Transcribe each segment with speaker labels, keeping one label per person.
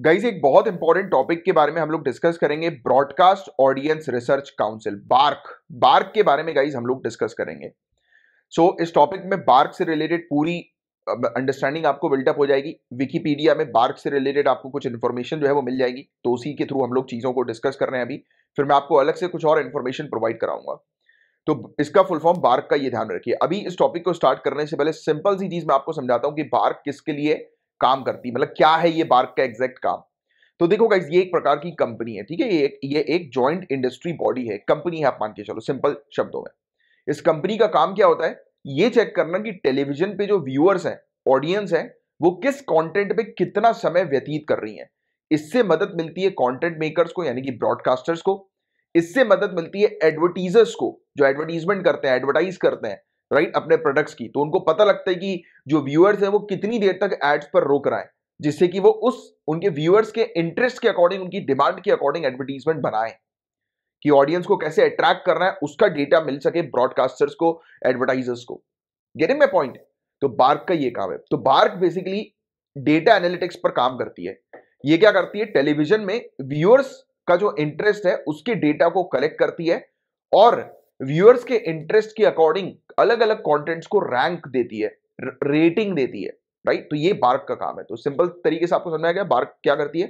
Speaker 1: guys एक बहुत important topic के बारे में हम लोग डिस्कस करेंगे broadcast audience research council BARC BARC के बारे में गाइज हम लोग डिस्कस करेंगे सो so, इस टॉपिक में बार्क से रिलेटेड पूरी अंडरस्टैंडिंग आपको बिल्टअप हो जाएगी विकीपीडिया में बार्क से रिलेटेड आपको कुछ इन्फॉर्मेशन जो है वो मिल जाएगी तो उसी के थ्रू हम लोग चीज़ों को डिस्कस कर रहे हैं अभी फिर मैं आपको अलग से कुछ और इन्फॉर्मेशन प्रोवाइड कराऊंगा तो इसका फुल फॉर्म बार्क का ये ध्यान रखिए अभी इस टॉपिक को स्टार्ट करने से पहले सिंपल सी चीज़ मैं आपको समझाता हूँ कि बार्क किसके लिए काम करती है मतलब क्या है ये बार्क का एग्जैक्ट काम तो देखो गाइज ये एक प्रकार की कंपनी है ठीक है ये ये एक ज्वाइंट इंडस्ट्री बॉडी है कंपनी है आप मान के चलो सिंपल शब्दों में इस कंपनी का काम क्या होता है ये चेक करना कि टेलीविजन पे जो व्यूअर्स हैं ऑडियंस हैं वो किस कंटेंट पे कितना समय व्यतीत कर रही हैं इससे मदद मिलती है कंटेंट मेकर्स को यानी कि ब्रॉडकास्टर्स को इससे मदद मिलती है एडवर्टीजर्स को जो एडवर्टीजमेंट करते हैं एडवर्टाइज करते हैं राइट अपने प्रोडक्ट्स की तो उनको पता लगता है कि जो व्यूअर्स है वो कितनी देर तक एड्स पर रोक रहा है जिससे कि वो उस उनके व्यूअर्स के इंटरेस्ट के अकॉर्डिंग उनकी डिमांड के अकॉर्डिंग एडवर्टीजमेंट बनाए कि ऑडियंस को कैसे अट्रैक्ट करना है उसका डेटा मिल सके ब्रॉडकास्टर्स को एडवर्टाइजर्स को गेटिंग माई पॉइंट तो बार्क का ये काम है तो बार्क बेसिकली डेटा एनालिटिक्स पर काम करती है ये क्या करती है टेलीविजन में व्यूअर्स का जो इंटरेस्ट है उसके डेटा को कलेक्ट करती है और व्यूअर्स के इंटरेस्ट के अकॉर्डिंग अलग अलग कंटेंट्स को रैंक देती है रेटिंग देती है राइट तो ये बार्क का काम है तो सिंपल तरीके से आपको समझाया गया बार्क क्या करती है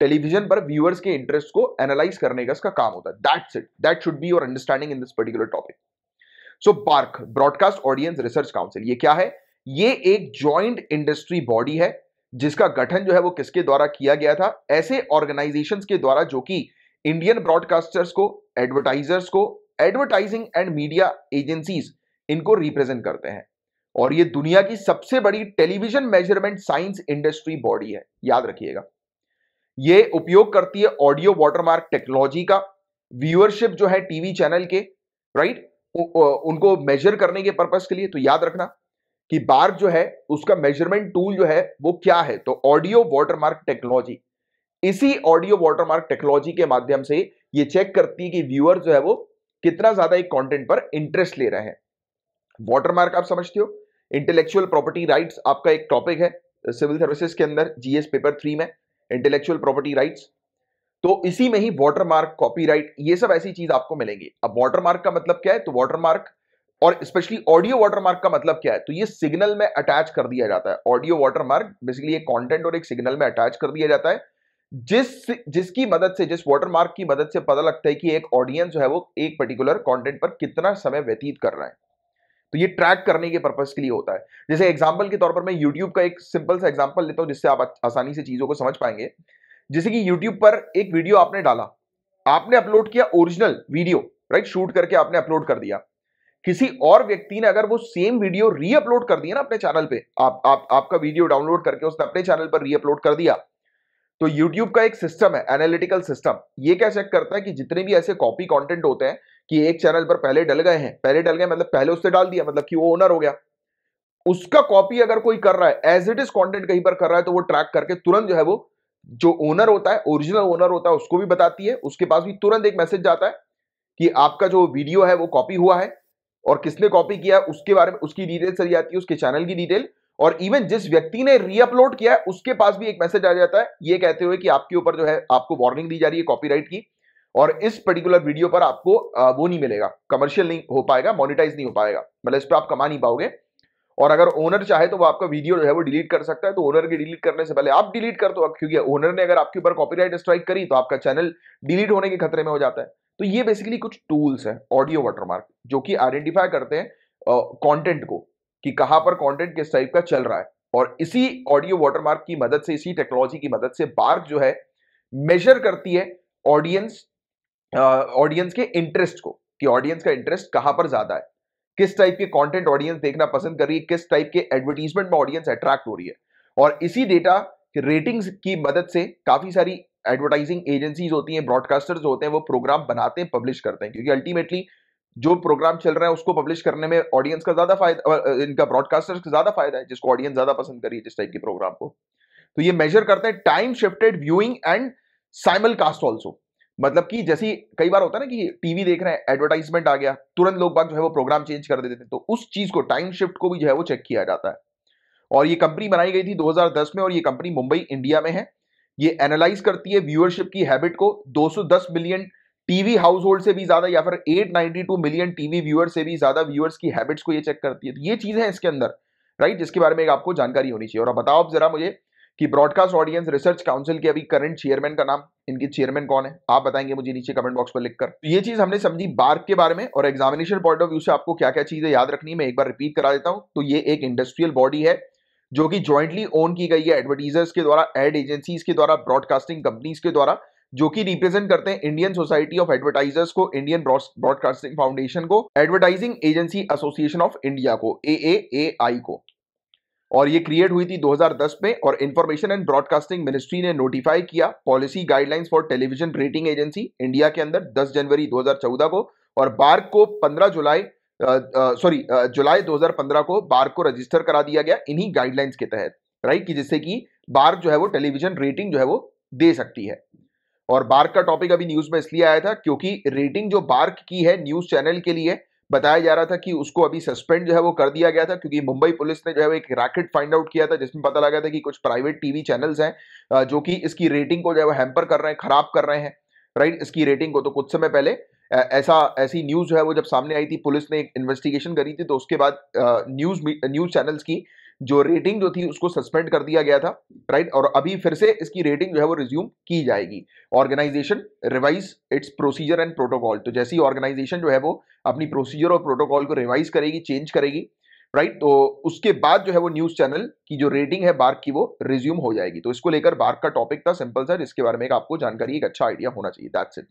Speaker 1: टेलीविजन पर व्यूअर्स के इंटरेस्ट को एनालाइज करने का इसका काम होता है that's it that should be your understanding in this particular topic so BARC broadcast audience research council ये क्या है ये एक ज्वाइंट इंडस्ट्री बॉडी है जिसका गठन जो है वो किसके द्वारा किया गया था ऐसे ऑर्गेनाइजेशंस के द्वारा जो कि इंडियन ब्रॉडकास्टर्स को एडवर्टाइजर्स को एडवर्टाइजिंग एंड मीडिया एजेंसीज इनको रिप्रेजेंट करते हैं और ये दुनिया की सबसे बड़ी television measurement science industry body है याद रखिएगा ये उपयोग करती है ऑडियो वाटरमार्क टेक्नोलॉजी का व्यूअरशिप जो है टीवी चैनल के राइट उनको मेजर करने के पर्पज के लिए तो याद रखना कि बार्क जो है उसका मेजरमेंट टूल जो है वो क्या है तो ऑडियो वाटरमार्क टेक्नोलॉजी इसी ऑडियो वाटरमार्क टेक्नोलॉजी के माध्यम से ये चेक करती है कि व्यूअर जो है वो कितना ज्यादा एक कंटेंट पर इंटरेस्ट ले रहे हैं वॉटरमार्क आप समझते हो इंटेलेक्चुअल प्रॉपर्टी राइट्स आपका एक टॉपिक है सिविल सर्विसेज के अंदर जीएस पेपर थ्री में इंटेलेक्चुअल प्रॉपर्टी राइट्स तो इसी में ही कॉपी कॉपीराइट ये सब ऐसी चीज आपको मिलेंगी अब वॉटरमार्क का मतलब क्या है तो वॉटरमार्क और स्पेशली ऑडियो वॉटरमार्क का मतलब क्या है तो ये सिग्नल में अटैच कर दिया जाता है ऑडियो वॉटरमार्क बेसिकली एक कंटेंट और एक सिग्नल में अटैच कर दिया जाता है जिस जिसकी मदद से जिस वाटरमार्क की मदद से पता लगता है कि एक ऑडियंस जो है वो एक पर्टिकुलर कंटेंट पर कितना समय व्यतीत कर रहा है तो ये ट्रैक करने के पर्पज के लिए होता है जैसे एग्जाम्पल के तौर पर मैं यूट्यूब का एक सिंपल सा एग्जाम्पल लेता हूँ जिससे आप आसानी से चीज़ों को समझ पाएंगे जैसे कि यूट्यूब पर एक वीडियो आपने डाला आपने अपलोड किया ओरिजिनल वीडियो राइट शूट करके आपने अपलोड कर दिया किसी और व्यक्ति ने अगर वो सेम वीडियो रीअपलोड कर दिया ना अपने चैनल पे आप, आप आपका वीडियो डाउनलोड करके उसने अपने चैनल पर रीअपलोड कर दिया तो यूट्यूब का एक सिस्टम है एनालिटिकल सिस्टम ये क्या चेक करता है कि जितने भी ऐसे कॉपी कॉन्टेंट होते हैं कि एक चैनल पर पहले डल गए हैं पहले डल गए मतलब पहले उससे डाल दिया मतलब कि वो ओनर हो गया उसका कॉपी अगर कोई कर रहा है एज इट इज कॉन्टेंट कहीं पर कर रहा है तो वो ट्रैक करके तुरंत जो है वो जो ओनर होता है ओरिजिनल ओनर होता है उसको भी बताती है उसके पास भी तुरंत एक मैसेज जाता है कि आपका जो वीडियो है वो कॉपी हुआ है और किसने कॉपी किया उसके बारे में उसकी डिटेल चली जाती है उसके चैनल की डिटेल और इवन जिस व्यक्ति ने रीअपलोड किया है उसके पास भी एक मैसेज आ जाता है ये कहते हुए कि आपके ऊपर जो है आपको वार्निंग दी जा रही है कॉपीराइट की और इस पर्टिकुलर वीडियो पर आपको वो नहीं मिलेगा कमर्शियल नहीं हो पाएगा मोनिटाइज नहीं हो पाएगा मतलब इस पर आप कमा नहीं पाओगे और अगर ओनर चाहे तो वो आपका वीडियो जो है वो डिलीट कर सकता है तो ओनर के डिलीट करने से पहले आप डिलीट कर दो क्योंकि ओनर ने अगर आपके ऊपर कॉपीराइट स्ट्राइक करी तो आपका चैनल डिलीट होने के खतरे में हो जाता है तो ये बेसिकली कुछ टूल्स हैं ऑडियो वाटरमार्क जो कि आइडेंटिफाई करते हैं कंटेंट को कि कहां पर कंटेंट किस टाइप का चल रहा है और इसी ऑडियो वाटरमार्क की मदद से इसी टेक्नोलॉजी की मदद से बार्क जो है मेजर करती है ऑडियंस ऑडियंस के इंटरेस्ट को कि ऑडियंस का इंटरेस्ट कहां पर ज्यादा है किस टाइप के कंटेंट ऑडियंस देखना पसंद कर रही है किस टाइप के एडवर्टीजमेंट में ऑडियंस अट्रैक्ट हो रही है और इसी डेटा रेटिंग्स की मदद से काफी सारी एडवर्टाइजिंग एजेंसीज होती हैं ब्रॉडकास्टर्स होते हैं वो प्रोग्राम बनाते हैं पब्लिश करते हैं क्योंकि अल्टीमेटली जो प्रोग्राम चल रहा है उसको पब्लिश करने में ऑडियंस का ज्यादा फायदा इनका ब्रॉडकास्टर का ज्यादा फायदा है जिसको ऑडियंस ज्यादा पसंद करी जिस टाइप के प्रोग्राम को तो ये मेजर करते हैं time shifted viewing and simulcast also मतलब कि जैसे कई बार होता है ना कि टीवी देख रहे हैं एडवर्टाइजमेंट आ गया तुरंत लोग बाग जो है वो प्रोग्राम चेंज कर देते थे तो उस चीज को टाइम शिफ्ट को भी जो है वो चेक किया जाता है और ये कंपनी बनाई गई थी 2010 में और ये कंपनी मुंबई इंडिया में है ये एनालाइज करती है व्यूअरशिप की हैबिट को 210 मिलियन टीवी हाउस होल्ड से भी ज्यादा या फिर 892 मिलियन टीवी व्यूअर्स से भी ज्यादा व्यूअर्स की हैबिट्स को ये चेक करती है तो ये चीज है इसके अंदर राइट जिसके बारे में आपको जानकारी होनी चाहिए और अब बताओ आप जरा मुझे कि ब्रॉडकास्ट ऑडियंस रिसर्च काउंसिल के अभी करंट चेयरमैन का नाम इनके चेयरमैन कौन है आप बताएंगे मुझे नीचे कमेंट बॉक्स पर लिखकर तो ये चीज हमने समझी बार्क के बारे में और एग्जामिनेशन पॉइंट ऑफ व्यू से आपको क्या क्या चीजें याद रखनी है मैं एक बार रिपीट करा देता हूँ तो ये एक इंडस्ट्रियल बॉडी है जो कि ज्वाइंटली ओन की गई है एडवर्टीजर्स के द्वारा एड एजेंसीज के द्वारा ब्रॉडकास्टिंग कंपनीज के द्वारा जो कि रिप्रेजेंट करते हैं इंडियन सोसाइटी ऑफ एडवर्टाइजर्स को इंडियन ब्रॉडकास्टिंग फाउंडेशन को advertising agency association of India को ए को और ये क्रिएट हुई थी 2010 में और इंफॉर्मेशन एंड ब्रॉडकास्टिंग मिनिस्ट्री ने नोटिफाई किया policy guidelines for television rating agency India के अंदर 10 जनवरी 2014 को और बार्क को 15 जुलाई सॉरी जुलाई 2015 को बार्क को रजिस्टर करा दिया गया इन्हीं गाइडलाइंस के तहत राइट कि जिससे कि बार्क जो है वो टेलीविजन रेटिंग जो है वो दे सकती है और बार्क का टॉपिक अभी न्यूज में इसलिए आया था क्योंकि रेटिंग जो बार्क की है न्यूज चैनल के लिए बताया जा रहा था कि उसको अभी सस्पेंड जो है वो कर दिया गया था क्योंकि मुंबई पुलिस ने जो है वो एक रैकेट फाइंड आउट किया था जिसमें पता लगा था कि कुछ प्राइवेट टीवी चैनल्स हैं जो कि इसकी रेटिंग को जो है वो हैम्पर कर रहे हैं खराब कर रहे हैं राइट इसकी रेटिंग को तो कुछ समय पहले ऐसा ऐसी न्यूज जो है वो जब सामने आई थी पुलिस ने एक इन्वेस्टिगेशन करी थी तो उसके बाद न्यूज न्यूज चैनल्स की जो रेटिंग जो थी उसको सस्पेंड कर दिया गया था राइट और अभी फिर से इसकी रेटिंग जो है वो रिज्यूम की जाएगी organisation revise its procedure and protocol तो जैसी ऑर्गेनाइजेशन जो है वो अपनी प्रोसीजर और प्रोटोकॉल को रिवाइज करेगी चेंज करेगी राइट तो उसके बाद जो है वो न्यूज चैनल की जो रेटिंग है बार्क की वो रिज्यूम हो जाएगी तो इसको लेकर बार्क का टॉपिक था सिंपल सा जिसके बारे में आपको जानकारी एक अच्छा आइडिया होना चाहिए दैट्स इट